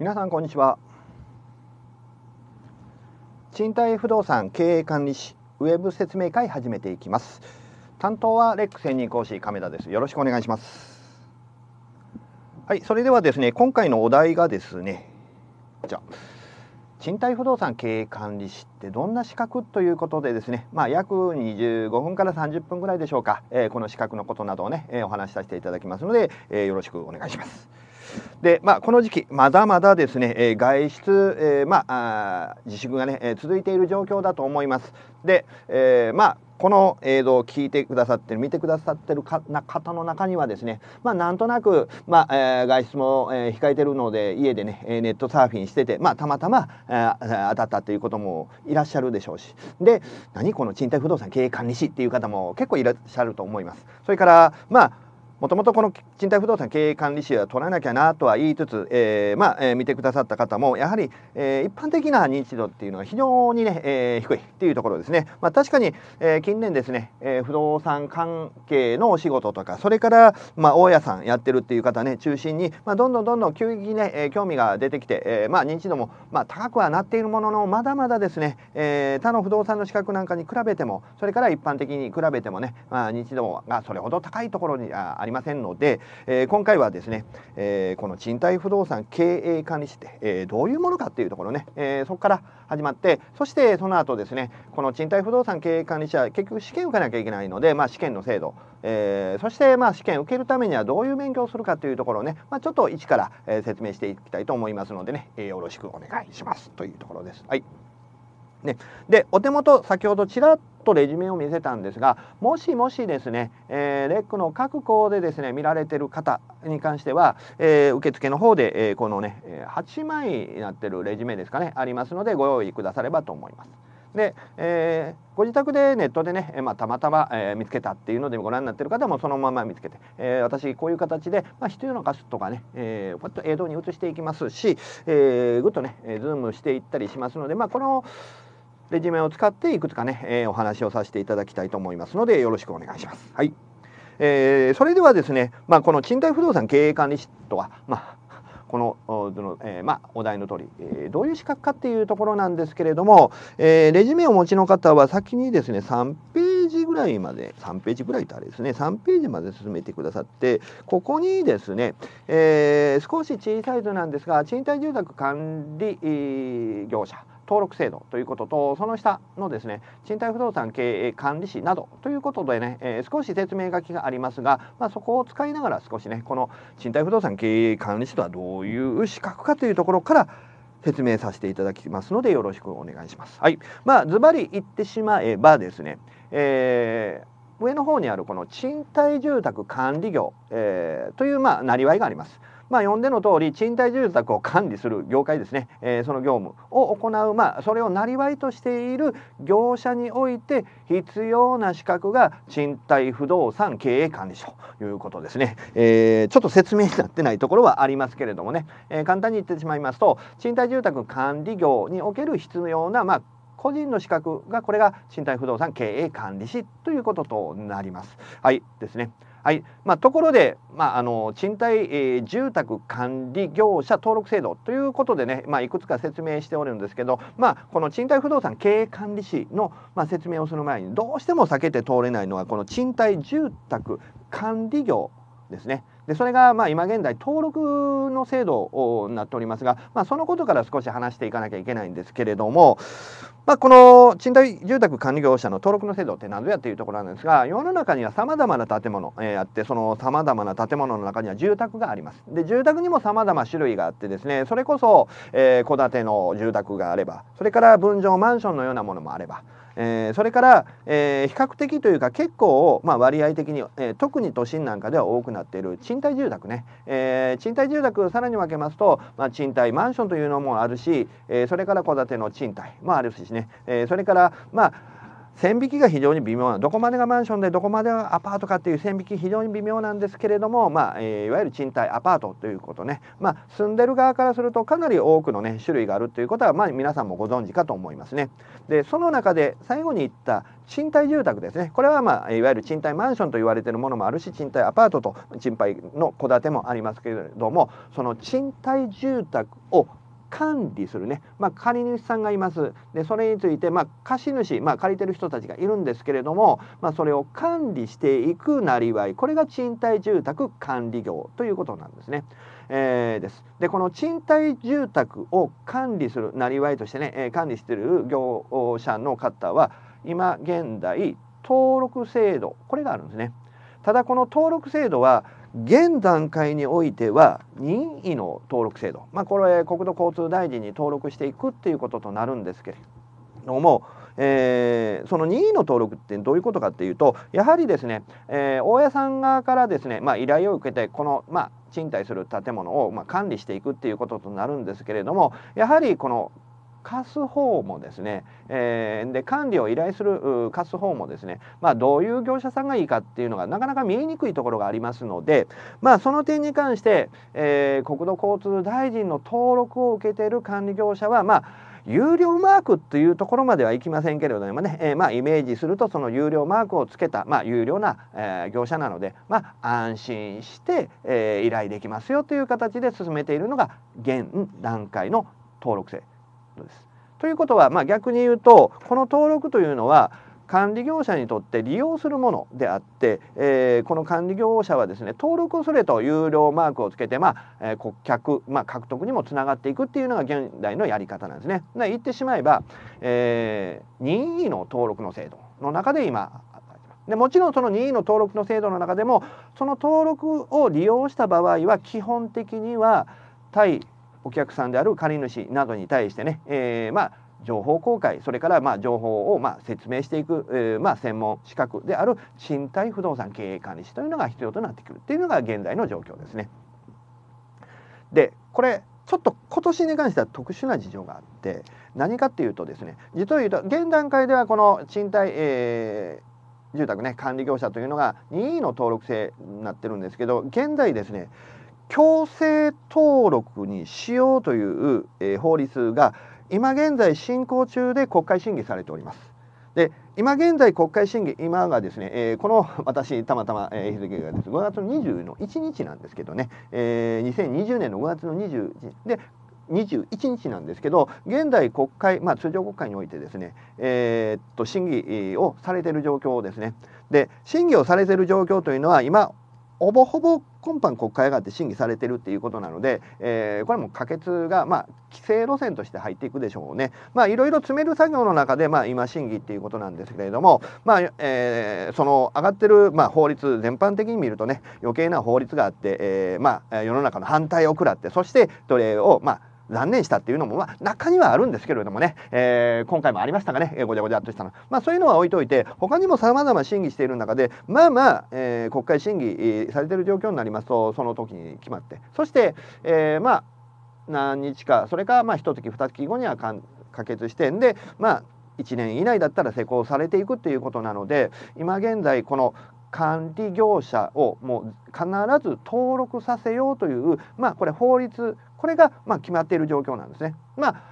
皆さんこんにちは賃貸不動産経営管理士ウェブ説明会始めていきます担当はレック専任講師亀田ですよろしくお願いしますはいそれではですね今回のお題がですねじゃ賃貸不動産経営管理士ってどんな資格ということでですね、まあ、約25分から30分ぐらいでしょうか、えー、この資格のことなどをね、えー、お話しさせていただきますので、えー、よろしくお願いします。で、まあ、この時期、まだまだですね、え外出、えまあ、自粛がね、え続いている状況だと思います。で、えまあ、この映像を聞いてくださってる見てくださってる方の中にはですね、まあ、なんとなく、まあえー、外出も、えー、控えてるので家でねネットサーフィンしてて、まあ、たまたま、えー、当たったということもいらっしゃるでしょうしで何この賃貸不動産経営管理士っていう方も結構いらっしゃると思います。それから、まあもともとこの賃貸不動産経営管理士は取らなきゃなとは言いつつ、えー、まあ、えー、見てくださった方もやはり、えー、一般的な認知度っていうのは非常にね、えー、低いっていうところですね。まあ、確かに、えー、近年ですね、えー、不動産関係のお仕事とかそれから、まあ、大家さんやってるっていう方ね中心に、まあ、どんどんどんどん急激にね、えー、興味が出てきて、えー、まあ、認知度も、まあ、高くはなっているもののまだまだですね、えー、他の不動産の資格なんかに比べてもそれから一般的に比べてもね、まあ、認知度がそれほど高いところにありりませんので、えー、今回はですね、えー、この賃貸不動産経営管理士って、えー、どういうものかっていうところね、えそこから始まってそしてその後ですねこの賃貸不動産経営管理士は結局試験受けなきゃいけないので、まあ、試験の制度、えそしてまあ試験受けるためにはどういう勉強をするかというところをね、まあ、ちょっと一から説明していきたいと思いますのでね、えよろしくお願いしますというところです。はいね、でお手元先ほどちらっとレジュメを見せたんですがもしもしですね、えー、レックの各校でですね見られてる方に関しては、えー、受付の方で、えー、このね8枚になってるレジュメですかねありますのでご用意くださればと思います。で、えー、ご自宅でネットでね、まあ、たまたま、えー、見つけたっていうのでご覧になってる方もそのまま見つけて、えー、私こういう形で、まあ、必要な箇スとかね、えー、パッと映像に映していきますし、えー、ぐっとねズームしていったりしますので、まあ、このレジュメを使っていくつかね、えー、お話をさせていただきたいと思いますのでよろしくお願いします。はいえー、それではですね、まあ、この賃貸不動産経営管理士とは、まあ、このお,、えー、まあ、お題の通り、えー、どういう資格かっていうところなんですけれども、えー、レジュメをお持ちの方は先にですね3ページぐらいまで3ページぐらいとあれですね3ページまで進めてくださってここにですね、え少し小さい図なんですが賃貸住宅管理業者登録制度ということとその下のですね賃貸不動産経営管理士などということでね、えー、少し説明書きがありますが、まあ、そこを使いながら少しねこの賃貸不動産経営管理士とはどういう資格かというところから説明させていただきますのでよろしくお願いします。はい、まあズバリ言ってしまえばですね、えー、上の方にあるこの賃貸住宅管理業、えー、というまあなりわいがあります。まあ、読んでの通り賃貸住宅を管理する業界ですね、えー、その業務を行う、まあ、それをなりわいとしている業者において必要な資格が賃貸不動産経営管理士ということですね、えー、ちょっと説明になってないところはありますけれどもね、えー、簡単に言ってしまいますと賃貸住宅管理業における必要な、まあ、個人の資格がこれが賃貸不動産経営管理士ということとなります。はいですね。はいまあ、ところで、まあ、あの賃貸、えー、住宅管理業者登録制度ということでね、まあ、いくつか説明しておるんですけど、まあ、この賃貸不動産経営管理士の、まあ、説明をする前にどうしても避けて通れないのはこの賃貸住宅管理業ですね。でそれがまあ今現在登録の制度になっておりますが、まあ、そのことから少し話していかなきゃいけないんですけれどもまあ、この賃貸住宅管理業者の登録の制度って何ぞやっていうところなんですが世の中にはさまざまな建物、えあってそのさまざまな建物の中には住宅がありますで住宅にもさまざま種類があってですねそれこそ戸、えー、建ての住宅があればそれから分譲マンションのようなものもあればえー、それから、えー、比較的というか結構、まあ、割合的に、えー、特に都心なんかでは多くなっている賃貸住宅ね、え賃貸住宅さらに分けますと、まあ、賃貸マンションというのもあるし、えそれから戸建ての賃貸もあるしねね、えー、それからまあ線引きが非常に微妙などこまでがマンションでどこまでがアパートかっていう線引き非常に微妙なんですけれども、まあえー、いわゆる賃貸アパートということね、まあ、住んでる側からするとかなり多くの、ね、種類があるということは、まあ、皆さんもご存知かと思いますね。でその中で最後に言った賃貸住宅ですねこれは、まあ、いわゆる賃貸マンションと言われてるものもあるし賃貸アパートと賃貸の戸建てもありますけれどもその賃貸住宅を管理するね、まあ、借主さんがいますでそれについて、まあ、貸主、まあ、借りてる人たちがいるんですけれども、まあ、それを管理していくなりわいこれが賃貸住宅管理業ということなんですね。えー、ですでこの賃貸住宅を管理するなりわいとしてね、えー、管理してる業者の方は今現在登録制度これがあるんですね。ただこの登録制度は現段階においては任意の登録制度、まあ、これ国土交通大臣に登録していくっていうこととなるんですけれども、えー、その任意の登録ってどういうことかっていうとやはりですね、えー、大家さん側からですね、まあ、依頼を受けてこの、まあ、賃貸する建物を、ま管理していくっていうこととなるんですけれどもやはりこの貸す方もですね、えー、で管理を依頼する貸す方もですね、まあ、どういう業者さんがいいかっていうのがなかなか見えにくいところがありますので、まあ、その点に関して、えー、国土交通大臣の登録を受けている管理業者は、まあ、有料マークというところまではいきませんけれどもね、えー、まあ、イメージするとその有料マークをつけた、まあ、有料な、えー、業者なので、まあ、安心して、えー、依頼できますよという形で進めているのが現段階の登録制ことです。ということは、まあ、逆に言うとこの登録というのは管理業者にとって利用するものであって、えー、この管理業者はですね登録すれと有料マークをつけて、まあえー、顧客、まあ、獲得にもつながっていくっていうのが現代のやり方なんですね。で言ってしまえば、えー、任意の登録の制度の中で今でもちろんその任意の登録の制度の中でもその登録を利用した場合は基本的には対お客さんである借主などに対してね、えー、まあ情報公開それからまあ情報をまあ説明していく、えー、まあ専門資格である賃貸不動産経営管理士というのが必要となってくるっていうのが現在の状況ですね。でこれちょっと今年に関しては特殊な事情があって何かっていうとですね実を言うと現段階ではこの賃貸、えー、住宅ね管理業者というのが任意の登録制になってるんですけど現在ですね強制登録にしようという、えー、法律が今現在進行中で国会審議されております。で今現在国会審議今がですね、えー、この私たまたま、えー、日付がです5月の20の1日なんですけどね、えー、2020年の5月の21で21日なんですけど現在国会、まあ、通常国会においてですね、えー、っと審議をされている状況ですねで審議をされている状況というのは今ほぼほぼ今般国会があって審議されてるっていうことなので、えー、これも可決が、まあ、規制路線として入っていくでしょうね。まあ、いろいろ詰める作業の中で、まあ、今審議っていうことなんですけれども、まあえー、その上がってる、まあ、法律全般的に見るとね余計な法律があって、えーまあ、世の中の反対を食らってそして奴隷を、まあ残念したっていうのも、まあ、中にはあるんですけれどもね、えー、今回もありましたがね、えー、ごちゃごちゃっとしたの、まあ、そういうのは置いといて他にもさまざま審議している中でまあまあ、えー、国会審議されてる状況になりますとその時に決まってそして、えー、まあ何日かそれかまあ1月2月後には可決してんでまあ1年以内だったら施行されていくっていうことなので今現在この管理業者をもう必ず登録させようというまあこれ法律これがまあ決まっている状況なんですね。まあ、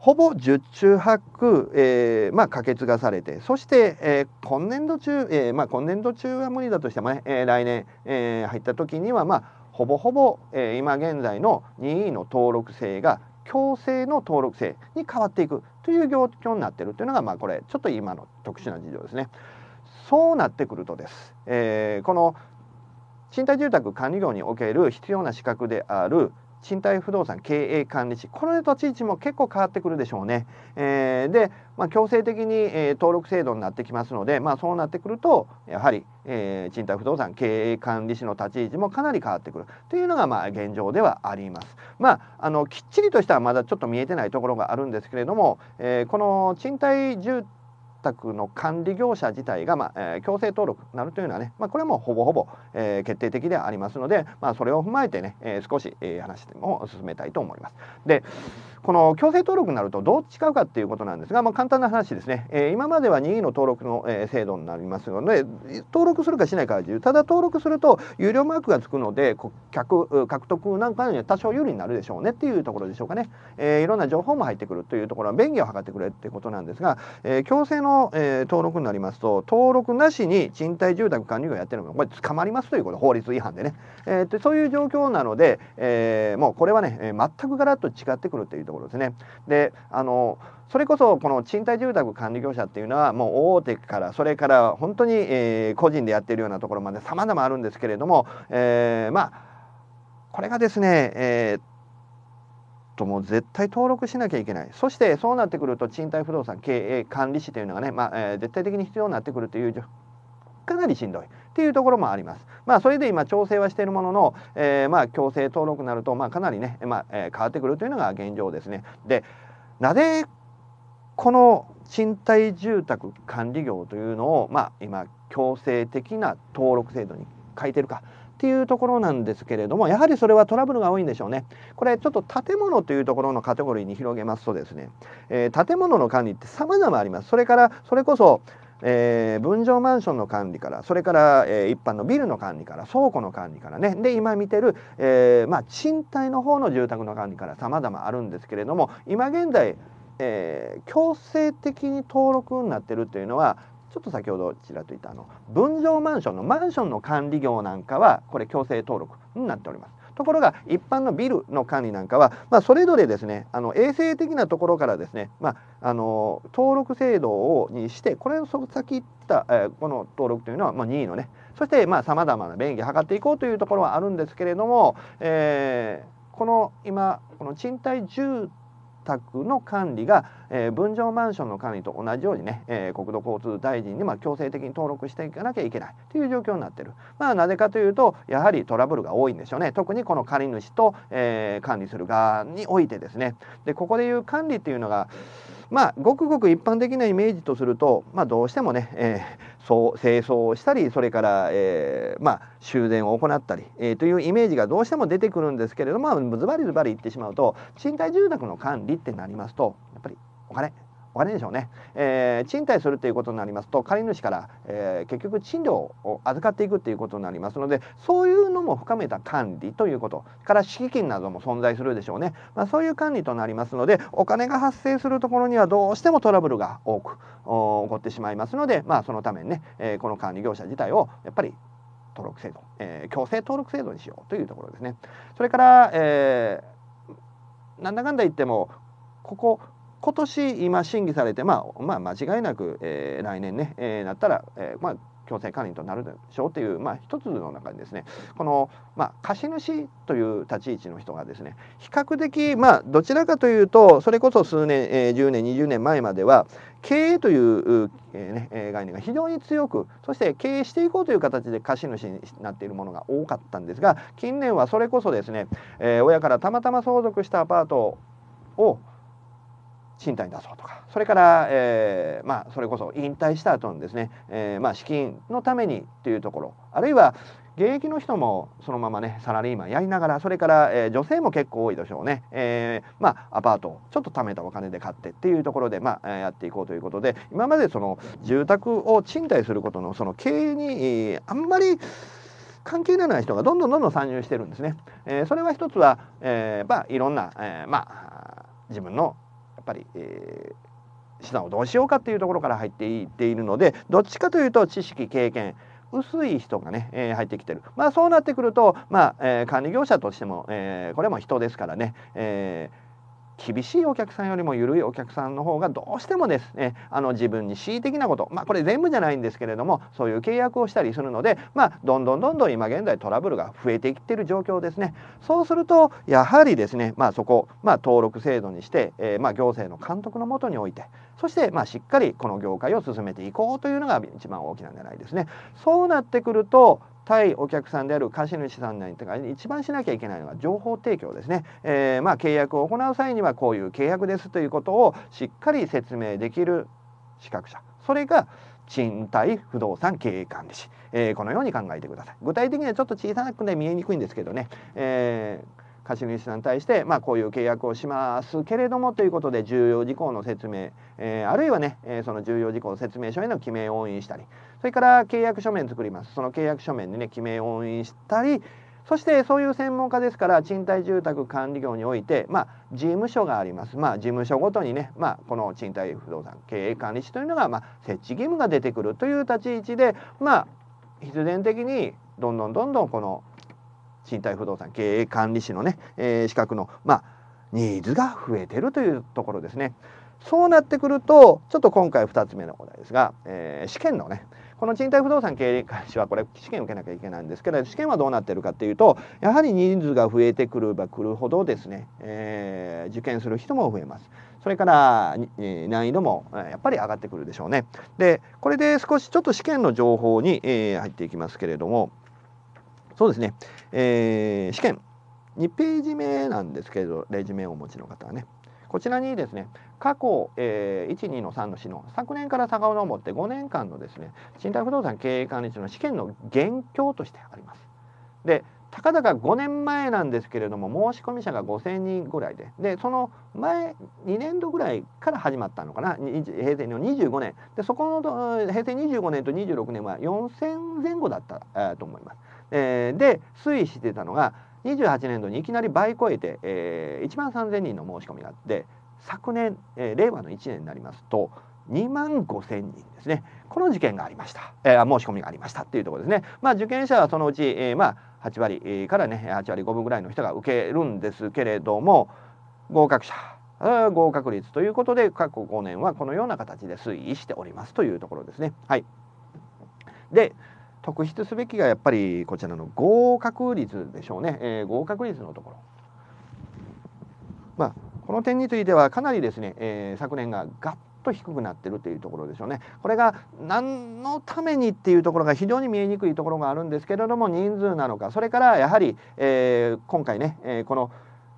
ほぼ十中八九、えー、まあ、可決がされてそして、えー、今年度中、えー、まあ、今年度中は無理だとしてもね、え来年、え入った時には、まあほぼほぼ、え今現在の任意の登録制が強制の登録制に変わっていくという状況になってるというのが、まあ、これちょっと今の特殊な事情ですね。そうなってくるとです、えこの賃貸住宅管理業における必要な資格である賃貸不動産経営管理士この立ち位置も結構変わってくるでしょうね。えー、で、まあ、強制的に、えー、登録制度になってきますので、まあ、そうなってくるとやはり、えー、賃貸不動産経営管理士の立ち位置もかなり変わってくるというのが、まあ、現状ではあります。まあ、あのきっちりとしてはまだちょっと見えてないところがあるんですけれども、えー、この賃貸住宅の管理業者自体が、まあえー、強制登録になるというのはね、まあ、これもほぼほぼ、えー、決定的ではありますので、まあ、それを踏まえてね、えー、少し、えー、話も進めたいと思います。でこの強制登録になるとどう違うかっていうことなんですが、まあ、簡単な話ですね、えー、今までは任意の登録の、えー、制度になりますので登録するかしないかは自由ただ登録すると有料マークがつくので顧客獲得なんかには多少有利になるでしょうねっていうところでしょうかね、えー、いろんな情報も入ってくるというところは便宜を図ってくれってことなんですが、えー、強制のの、えー、登録になりますと登録なしに賃貸住宅管理業やってるのこれ捕まりますということ法律違反でね、えー、そういう状況なので、えー、もうこれはね、え全くガラッと違ってくるというところですね。であのそれこそこの賃貸住宅管理業者っていうのはもう大手からそれから本当に、えー、個人でやってるようなところまで様々あるんですけれども、えー、まあこれがですね、えーとも絶対登録しなきゃいけないそしてそうなってくると賃貸不動産経営管理士というのがね、まあ、えー、絶対的に必要になってくるというかなりしんどいっていうところもあります。まあそれで今調整はしているものの、えー、まあ強制登録になるとまあかなりね、まあえ変わってくるというのが現状ですね。でなぜこの賃貸住宅管理業というのを、まあ、今強制的な登録制度に書いてるかっていうところなんですけれどもやはりそれはトラブルが多いんでしょうねこれちょっと建物というところのカテゴリーに広げますとですね、えー、建物の管理って様々ありますそれからそれこそえー、分譲マンションの管理からそれから、えー、一般のビルの管理から倉庫の管理からねで今見てる、えー、まあ、賃貸の方の住宅の管理から様々あるんですけれども今現在えー、強制的に登録になってるというのはちょっと先ほどちらっと言ったあの分譲マンションのマンションの管理業なんかはこれ強制登録になっております。ところが一般のビルの管理なんかは、まあ、それぞれですねあの衛生的なところからですね、まあ、あの登録制度をにしてこれを先行った、えー、この登録というのは、まあ、任意のねそしてさまざ、まな便宜を図っていこうというところはあるんですけれども、えー、この今この賃貸住宅の管理が、えー、分譲マンションの管理と同じようにね、えー、国土交通大臣にまあ強制的に登録していかなきゃいけないという状況になってる。まあなぜかというとやはりトラブルが多いんでしょうね。特にこの借り主と、えー、管理する側においてですね。でここでいう管理っていうのが、まあごくごく一般的なイメージとすると、まあ、どうしてもね、えー、そう清掃をしたりそれから、えー、まあ、修繕を行ったり、えー、というイメージがどうしても出てくるんですけれどもズバリズバリ言ってしまうと賃貸住宅の管理ってなりますとやっぱりお金お金でしょうね、えー、賃貸するということになりますと借り主から、えー、結局賃料を預かっていくということになりますのでそういうのも深めた管理ということから敷金なども存在するでしょうね、まあ、そういう管理となりますのでお金が発生するところにはどうしてもトラブルが多く起こってしまいますので、まあ、そのためにね、えー、この管理業者自体をやっぱり登録制度、えー、強制登録制度にしようというところですね。それから、えー、なんだかんだ言ってもここ今年今審議されて、まあ、まあ間違いなく、えー、来年ね、えー、なったら、えー、まあ強制管理となるでしょうという、まあ、一つの中にですねこの、まあ、貸主という立ち位置の人がですね比較的、まあ、どちらかというとそれこそ数年、えー、10年20年前までは経営という、えーね、概念が非常に強くそして経営していこうという形で貸主になっているものが多かったんですが近年はそれこそですね、えー、親からたまたま相続したアパートを賃貸に出そうとかそれから、えーまあ、それこそ引退した後のですね、えーまあ、資金のためにというところあるいは現役の人もそのままねサラリーマンやりながらそれから、えー、女性も結構多いでしょうね、えー、まあアパートをちょっと貯めたお金で買ってっていうところで、まあ、やっていこうということで今までその住宅を賃貸することのその経営に、あんまり関係のない人がどんどんどんどん参入してるんですね。えー、それは一つは、えーまあ、いろんな、えー、まあ自分のっぱり、えー、指南をどうしようかっていうところから入っていっているのでどっちかというと知識経験薄い人がね、えー、入ってきてる。まあそうなってくると、まあ、えー、管理業者としても、えー、これも人ですからね、えー厳しいお客さんよりも緩いお客さんの方がどうしてもですねあの自分に恣意的なことまあこれ全部じゃないんですけれどもそういう契約をしたりするのでまあどんどんどんどん今現在トラブルが増えてきてる状況ですねそうするとやはりですねまあそこまあ登録制度にして、えー、まあ行政の監督のもとにおいてそしてまあしっかりこの業界を進めていこうというのが一番大きな狙いですねそうなってくると対お客さんである貸主さんなんて一番しなきゃいけないのが情報提供ですね、えー、まあ契約を行う際にはこういう契約ですということをしっかり説明できる資格者それが賃貸不動産経営管理士、えー、このように考えてください具体的にはちょっと小さくね見えにくいんですけどね、えー、貸主さんに対して、まあ、こういう契約をしますけれどもということで重要事項の説明、えー、あるいはね、えー、その重要事項説明書への記名を押印したりそれから契約書面作りますその契約書面にね記名を印したりそしてそういう専門家ですから賃貸住宅管理業において、まあ、事務所があります、まあ、事務所ごとにね、まあ、この賃貸不動産経営管理士というのが、まあ、設置義務が出てくるという立ち位置で、まあ、必然的にどんどんどんどんこの賃貸不動産経営管理士のね、えー、資格の、まあ、ニーズが増えてるというところですね。そうなってくるとちょっと今回2つ目のお題ですが、えー、試験のねこの賃貸不動産経営会社はこれ試験受けなきゃいけないんですけど試験はどうなってるかっていうとやはり人数が増えてくればくるほどですね、えー、受験する人も増えます。それから、え難易度もやっぱり上がってくるでしょうね。でこれで少しちょっと試験の情報に、えー、入っていきますけれどもそうですね、えー、試験2ページ目なんですけどレジュメをお持ちの方はねこちらにですね過去、えー、1、2の3の市の昨年から遡って5年間のですね賃貸不動産経営管理中の試験の現況としてあります。でたかだか5年前なんですけれども申し込み者が5,000人ぐらいででその前2年度ぐらいから始まったのかな平成の25年でそこの平成25年と26年は4,000前後だった、えと思います。えー、で推移してたのが28年度にいきなり倍超えて、えー、1万3,000人の申し込みがあって昨年、えー、令和の1年になりますと2万5 0人ですねこの受験がありました、えー、申し込みがありましたっていうところですね、まあ、受験者はそのうち、えー、まあ、8割からね8割5分ぐらいの人が受けるんですけれども合格者合格率ということで過去5年はこのような形で推移しておりますというところですね。はい、で特筆すべきがやっぱりこちらの合格率でしょうね、えー、合格率のところ。まあこの点についてはかなりですね、えー、昨年がガッと低くなってるというところでしょうねこれが何のためにっていうところが非常に見えにくいところがあるんですけれども人数なのかそれからやはり、えー、今回ね、えー、この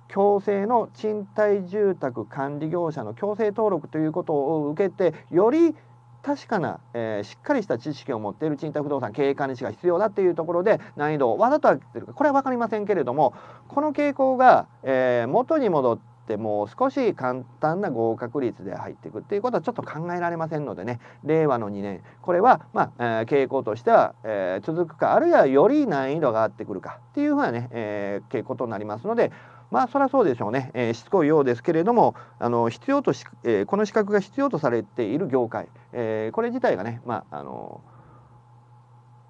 強制の賃貸住宅管理業者の強制登録ということを受けてより確かな、えー、しっかりした知識を持っている賃貸不動産経営管理士が必要だっていうところで難易度をわざと上げてるかこれは分かりませんけれどもこの傾向が、えー、元に戻ってってもう少し簡単な合格率で入っていくっていうことはちょっと考えられませんのでね令和の2年これは、まあえー、傾向としては、えー、続くかあるいはより難易度が上がってくるかっていうふうなね、えー、傾向となりますのでまあそりゃそうでしょうね、えー、しつこいようですけれどもあの必要とし、えー、この資格が必要とされている業界、えー、これ自体がね、まああの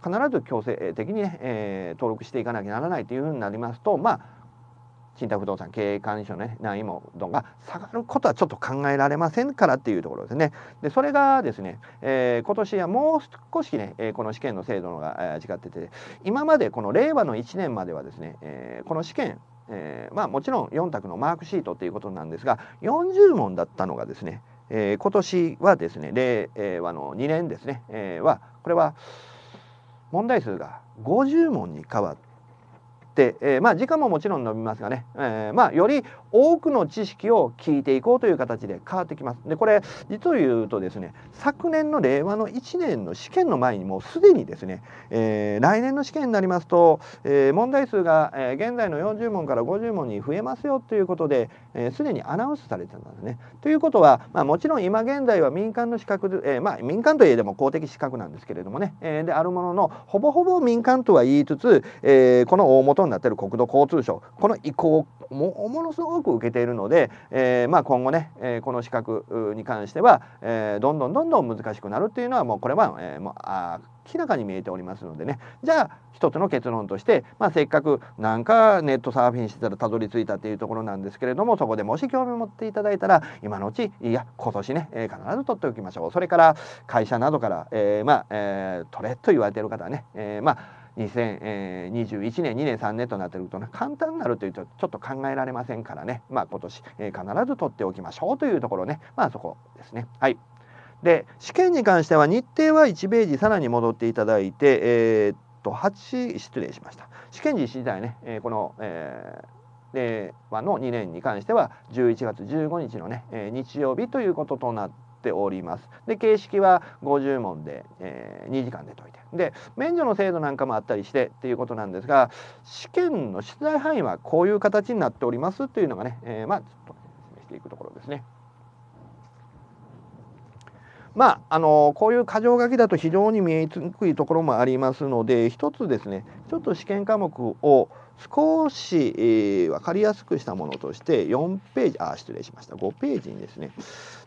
必ず強制的にね、ねえー、登録していかなきゃならないというふうになりますとまあ信託不動産経営管理所ね難易度が下がることはちょっと考えられませんからっていうところですね。でそれがですね、えー、今年はもう少しね、えー、この試験の制度のが、え違ってて今までこの令和の1年まではですね、えー、この試験えー、まあもちろん4択のマークシートということなんですが40問だったのがですね、えー、今年はですね令和の2年ですね、えー、はこれは問題数が50問に変わっ、えー、まあ時間ももちろん伸びますがね、えー、まあより多くの知識を聞いていこうという形で変わってきます。でこれ実を言うとですね昨年の令和の1年の試験の前にもうすでにですね、えー、来年の試験になりますと、えー、問題数が、えー、現在の40問から50問に増えますよということで、えー、すでにアナウンスされてたんですね。ということは、まあ、もちろん今現在は民間の資格で、えー、まあ民間といえども公的資格なんですけれどもね、えー、であるもののほぼほぼ民間とは言いつつ、えー、この大元になっている国土交通省この移行もものすごい多く受けているので、えー、まあ、今後ね、えこの資格に関しては、えどんどんどんどん難しくなるっていうのはもうこれは、えもう明らかに見えておりますのでねじゃあ一つの結論として、まあ、せっかくなんかネットサーフィンしてたらたどり着いたっていうところなんですけれどもそこでもし興味を持っていただいたら今のうちいや今年ね、えー、必ず取っておきましょうそれから会社などから、えー、まあ、えー、取れと言われてる方はね、えまあ2021年2年3年となってると簡単になるというとちょっと考えられませんからねまあ今年、えー、必ず取っておきましょうというところねまあそこですねはい。で試験に関しては日程は1ページさらに戻っていただいてえー、っと8失礼しました試験実施自体ね、えー、この、えー令和の2年に関しては11月15日のね、えー、日曜日ということとなってっております。で形式は50問で、えー、2時間で解いてで免除の制度なんかもあったりしてっていうことなんですが試験の出題範囲はこういう形になっておりますっていうのがね、えー、まあちょっと示していくところですね。まあ、あのこういう箇条書きだと非常に見えにくいところもありますので一つですねちょっと試験科目を少し、えー、分かりやすくしたものとして4ページあ失礼しました5ページにですね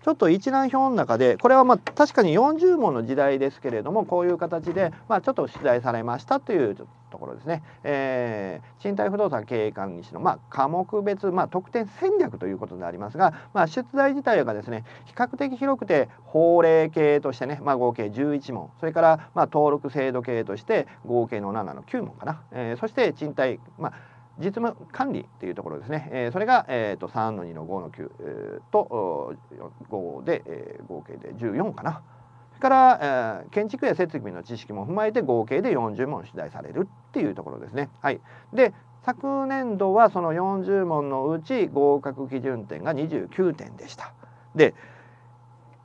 ちょっと一覧表の中でこれはまあ確かに40問の時代ですけれどもこういう形で、まあ、ちょっと取材されましたというところですね、えー、賃貸不動産経営管理士の、まあ、科目別、まあ、特典戦略ということでありますが、まあ、出題自体がですね比較的広くて法令系としてね、まあ、合計11問それから、まあ、登録制度系として合計の7の9問かな、えー、そして賃貸、まあ実務管理っていうところですね、えー、それが、えーと、3の2の5の9、えー、と5で、えー、合計で14かな。から、えー、建築や設備の知識も踏まえて合計で40問出題されるっていうところですね。はい、で昨年度はその40問のうち合格基準点が29点でした。で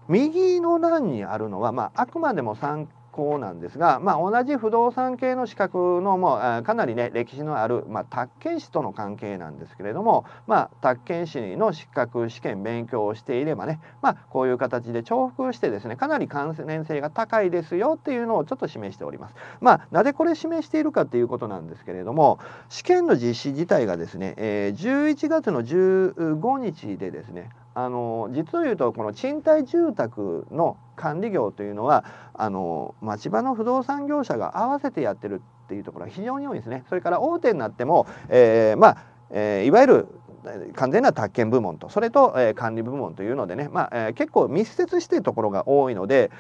右の欄にあるのは、まあ、あくまでも参考なんですが、まあ、同じ不動産系の資格のもうかなりね歴史のある、まあ、宅建士との関係なんですけれども、まあ、宅建士の資格試験勉強をしていればね、まあ、こういう形で重複してですねかなり関連性が高いですよっていうのをちょっと示しております。まあ、なぜこれ示しているかっていうことなんですけれども試験の実施自体がですね、え11月の15日でですねあの実を言うとこの賃貸住宅の管理業というのはあの町場の不動産業者が合わせてやってるっていうところが非常に多いですね。それから大手になっても、えー、まあ、えー、いわゆる完全な宅建部門とそれと、えー、管理部門というのでね、まあ、え結構密接しているところが多いので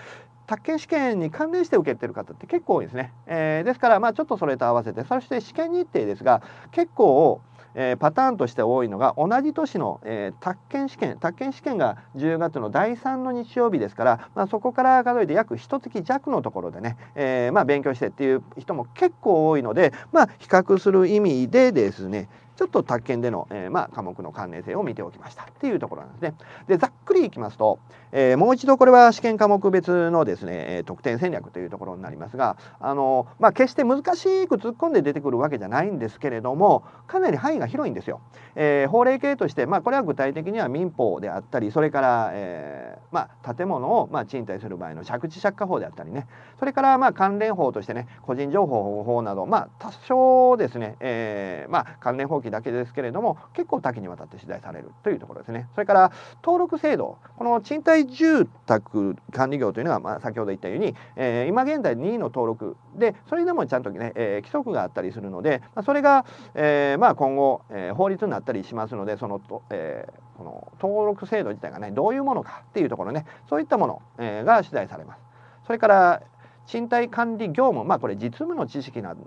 宅建試験に関連して受けてる方って結構多いですね。えですから、まあ、ちょっとそれと合わせてそして試験日程ですが結構えー、パターンとして多いのが同じ年の、えー、宅建試験宅建試験が10月の第3の日曜日ですから、まあ、そこから数えて約1月弱のところでね、えー、まあ、勉強してっていう人も結構多いので、まあ、比較する意味でですねちょっと宅建での、えー、まあ、科目の関連性を見ておきましたっていうところなんですね。でざっくりいきますと、えー、もう一度これは試験科目別のですね得点戦略というところになりますがあの、まあ、決して難しく突っ込んで出てくるわけじゃないんですけれどもかなり範囲が広いんですよ。えー、法令系として、まあ、これは具体的には民法であったりそれから、えまあ、建物を、まあ、賃貸する場合の借地借家法であったりねそれからまあ関連法としてね個人情報保護法など、まあ、多少ですね、えまあ、関連法期だけですけれども結構多岐にわたって取材されるというところですねそれから登録制度この賃貸住宅管理業というのは、まあ、先ほど言ったように、えー、今現在2位の登録でそれでもちゃんとね、えー、規則があったりするので、まあ、それが、えーまあ、今後、えー、法律になったりしますのでそのと、えー、この登録制度自体がねどういうものかっていうところねそういったもの、えー、が取材されます。それから賃貸管理業務まあこれ実務の知識なん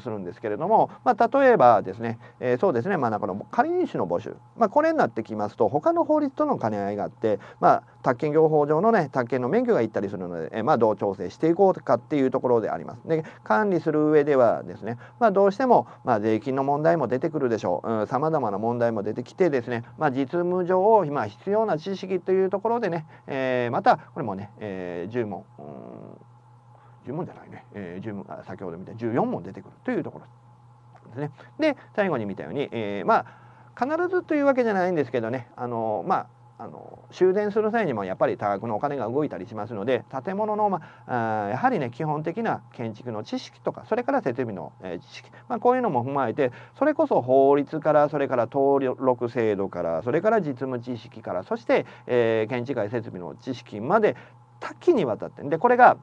するんですけれども、まあ、例えばですね、えー、そうですね、まあ、この仮入主の募集、まあ、これになってきますと他の法律との兼ね合いがあって、まあ、宅建業法上の、ね、宅建の免許がいったりするので、えー、まあ、どう調整していこうかっていうところであります。で管理する上ではですね、まあ、どうしても、まあ、税金の問題も出てくるでしょうさまざまな問題も出てきてですね、まあ、実務上、まあ、必要な知識というところでね、えー、またこれもね、えー、10問。うん10問じゃないね、えー、10先ほど見た14問出てくるというところですね。で最後に見たように、えー、まあ必ずというわけじゃないんですけどねあのまああの修繕する際にもやっぱり多額のお金が動いたりしますので建物の、まあ、あやはりね基本的な建築の知識とかそれから設備の、えー、知識、まあ、こういうのも踏まえてそれこそ法律からそれから登録制度からそれから実務知識からそして、えー、建築界設備の知識まで多岐にわたってでこれが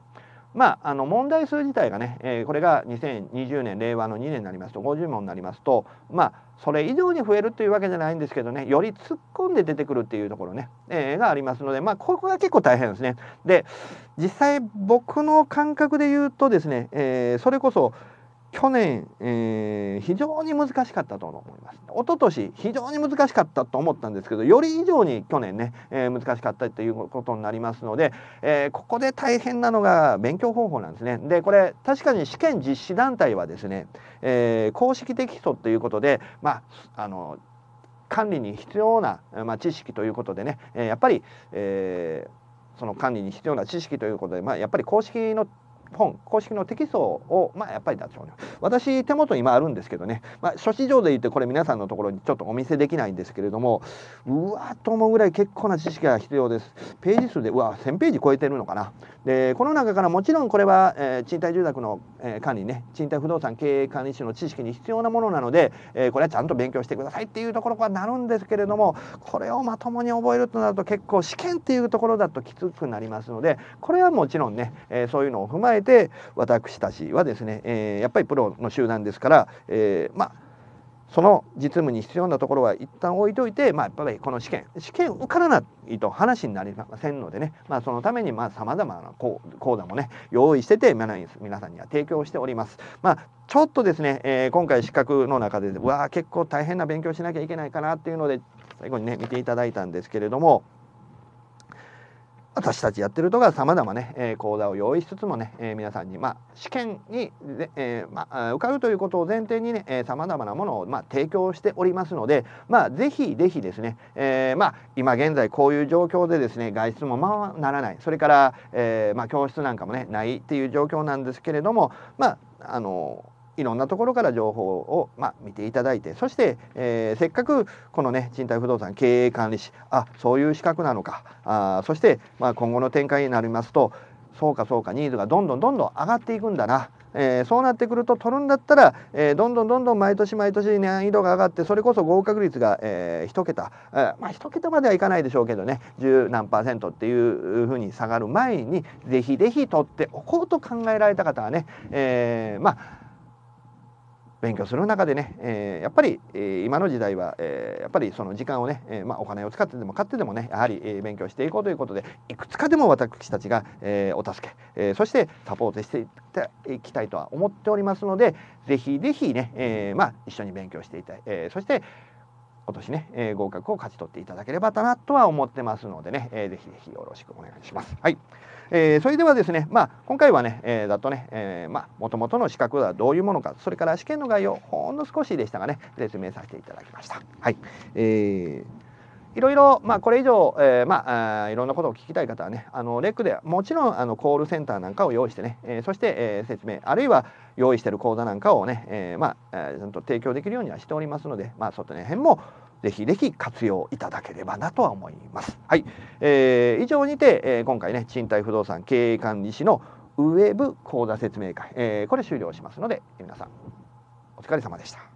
まあ、あの問題数自体がね、えー、これが2020年令和の2年になりますと50問になりますとまあそれ以上に増えるというわけじゃないんですけどねより突っ込んで出てくるっていうところね、えー、がありますのでまあここが結構大変ですね。で実際僕の感覚で言うとですね、えー、それこそ去年、えー、非常に難しかったと思います。一昨年非常に難しかったと思ったんですけどより以上に去年ね、えー、難しかったということになりますので、えー、ここで大変なのが勉強方法なんですね。でこれ確かに試験実施団体はですね、え公式テキストということでまああの管理に必要な、まあ、知識ということでね、えやっぱり、えその管理に必要な知識ということで、まあ、やっぱり公式の本公式のテキストをまあやっぱりだと私手元に今あるんですけどね、まあ、諸事情で言ってこれ皆さんのところにちょっとお見せできないんですけれどもうわと思うぐらい結構な知識が必要ですページ数でうわ1000ページ超えてるのかなでこの中からもちろんこれは、えー、賃貸住宅の、えー、管理ね賃貸不動産経営管理士の知識に必要なものなので、えー、これはちゃんと勉強してくださいっていうところはなるんですけれどもこれをまともに覚えるとなると結構試験っていうところだときつくなりますのでこれはもちろんね、えそういうのを踏まええて私たちはですね、えー、やっぱりプロの集団ですから、えー、まあその実務に必要なところは一旦置いといて、まあ、やっぱりこの試験試験受からないと話になりませんのでね、まあ、そのためにさまざまな講座もね用意してて皆さんには提供しております。まあちょっとですね、えー、今回資格の中でうわ結構大変な勉強しなきゃいけないかなっていうので最後にね見ていただいたんですけれども。私たちやってるとかさまざまね、えー、講座を用意しつつもね、えー、皆さんに、まあ、試験に、えーまあ、受かるということを前提にねさまざまなものを、まあ、提供しておりますので、まあ、ぜひぜひですね、えーまあ、今現在こういう状況でですね外出もまあならないそれから、えーまあ、教室なんかもねないっていう状況なんですけれどもまああのいろんなところから情報を、まあ、見ていただいてそして、えー、せっかくこのね賃貸不動産経営管理士あそういう資格なのかあそして、まあ、今後の展開になりますとそうかそうかニーズがどんどんどんどん上がっていくんだな。えー、そうなってくると取るんだったら、えー、どんどんどんどん毎年毎年難易度が上がってそれこそ合格率が、えー、1桁、えー、まあ1桁まではいかないでしょうけどね十何パーセントっていうふうに下がる前にぜひぜひ取っておこうと考えられた方はね、えー、まあ勉強する中でね、えー、やっぱり、えー、今の時代は、えー、やっぱりその時間をね、えーまあ、お金を使ってでも買ってでもねやはり、えー、勉強していこうということでいくつかでも私たちが、えー、お助け、えー、そしてサポートしていきたいとは思っておりますのでぜひぜひね、えーまあ、一緒に勉強していたい、えー、そして今年ね、えー、合格を勝ち取っていただければなとは思ってますのでね、えー、ぜひぜひよろしくお願いします。はい。えー、それではですね、まあ、今回はね、えー、だとね、えまもともとの資格はどういうものか、それから試験の概要、ほんの少しでしたがね、説明させていただきました。はい。えーいろいろ、まあ、これ以上、えー、まあ、いろんなことを聞きたい方はね、あの、レックではもちろん、あの、コールセンターなんかを用意してね、えー、そして、えー、説明、あるいは用意してる講座なんかをね、えまあ、ちゃんと提供できるようにはしておりますので、まあ、外の辺も、ぜひぜひ活用いただければなとは思います。はい。えー、以上にて、え今回ね、賃貸不動産経営管理士のウェブ講座説明会、えこれ終了しますので、皆さん、お疲れ様でした。